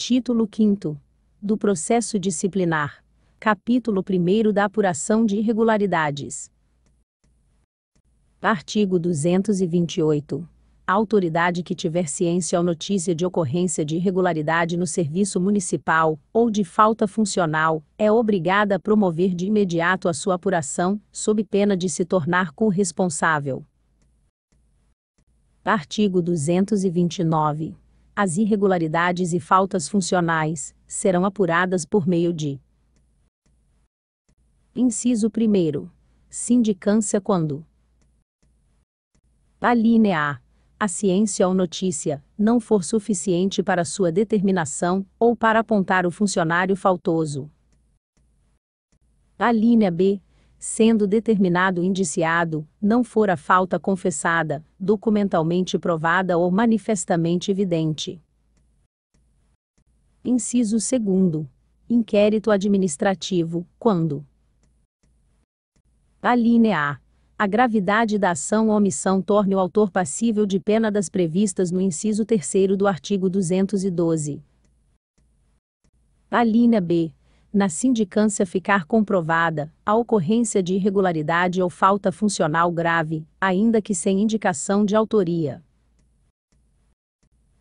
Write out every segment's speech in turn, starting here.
Título 5 do Processo Disciplinar. Capítulo 1 da Apuração de Irregularidades. Artigo 228. A autoridade que tiver ciência ou notícia de ocorrência de irregularidade no serviço municipal ou de falta funcional é obrigada a promover de imediato a sua apuração, sob pena de se tornar corresponsável. Artigo 229. As irregularidades e faltas funcionais serão apuradas por meio de Inciso 1. Sindicância quando a linha A. A ciência ou notícia não for suficiente para sua determinação ou para apontar o funcionário faltoso. A linha B sendo determinado indiciado, não for a falta confessada, documentalmente provada ou manifestamente evidente. Inciso 2. Inquérito administrativo, quando a linha A. A gravidade da ação ou omissão torne o autor passível de pena das previstas no inciso 3 do artigo 212. A linha B na sindicância ficar comprovada a ocorrência de irregularidade ou falta funcional grave, ainda que sem indicação de autoria.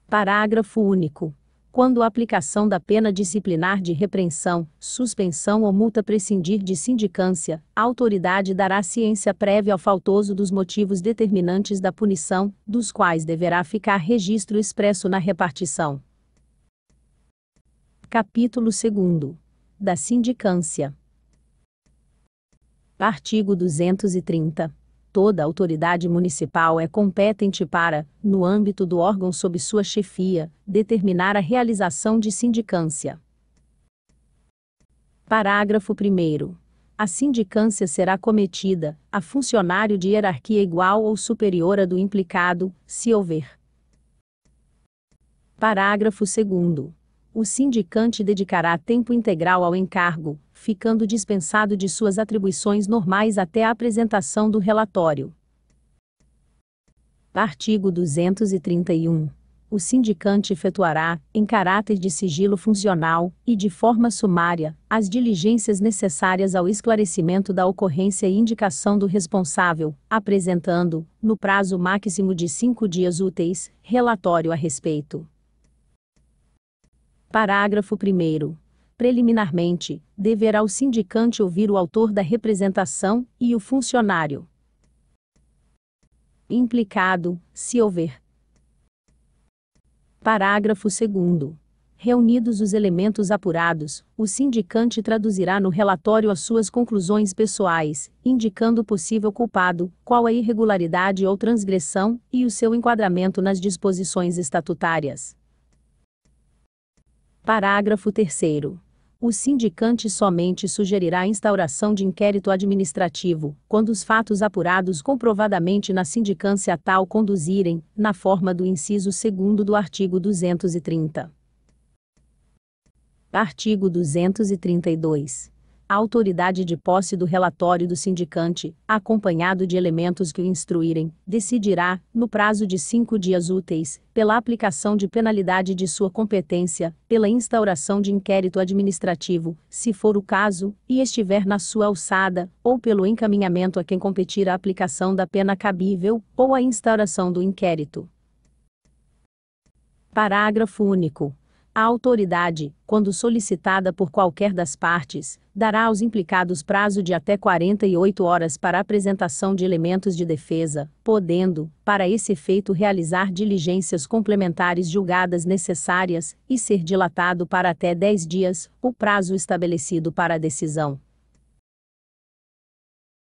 Parágrafo único. Quando a aplicação da pena disciplinar de repreensão, suspensão ou multa prescindir de sindicância, a autoridade dará ciência prévia ao faltoso dos motivos determinantes da punição, dos quais deverá ficar registro expresso na repartição. Capítulo 2 da sindicância. Artigo 230. Toda autoridade municipal é competente para, no âmbito do órgão sob sua chefia, determinar a realização de sindicância. Parágrafo 1. A sindicância será cometida a funcionário de hierarquia igual ou superior à do implicado, se houver. Parágrafo 2 o sindicante dedicará tempo integral ao encargo, ficando dispensado de suas atribuições normais até a apresentação do relatório. Artigo 231. O sindicante efetuará, em caráter de sigilo funcional e de forma sumária, as diligências necessárias ao esclarecimento da ocorrência e indicação do responsável, apresentando, no prazo máximo de cinco dias úteis, relatório a respeito. Parágrafo 1. Preliminarmente, deverá o sindicante ouvir o autor da representação e o funcionário implicado, se houver. Parágrafo 2. Reunidos os elementos apurados, o sindicante traduzirá no relatório as suas conclusões pessoais, indicando o possível culpado, qual a irregularidade ou transgressão, e o seu enquadramento nas disposições estatutárias. Parágrafo 3 o sindicante somente sugerirá a instauração de inquérito administrativo, quando os fatos apurados comprovadamente na sindicância tal conduzirem, na forma do inciso 2 do artigo 230. Artigo 232 a autoridade de posse do relatório do sindicante, acompanhado de elementos que o instruírem, decidirá, no prazo de cinco dias úteis, pela aplicação de penalidade de sua competência, pela instauração de inquérito administrativo, se for o caso, e estiver na sua alçada, ou pelo encaminhamento a quem competir a aplicação da pena cabível, ou a instauração do inquérito. Parágrafo único. A autoridade, quando solicitada por qualquer das partes, dará aos implicados prazo de até 48 horas para apresentação de elementos de defesa, podendo, para esse efeito, realizar diligências complementares julgadas necessárias e ser dilatado para até 10 dias, o prazo estabelecido para a decisão.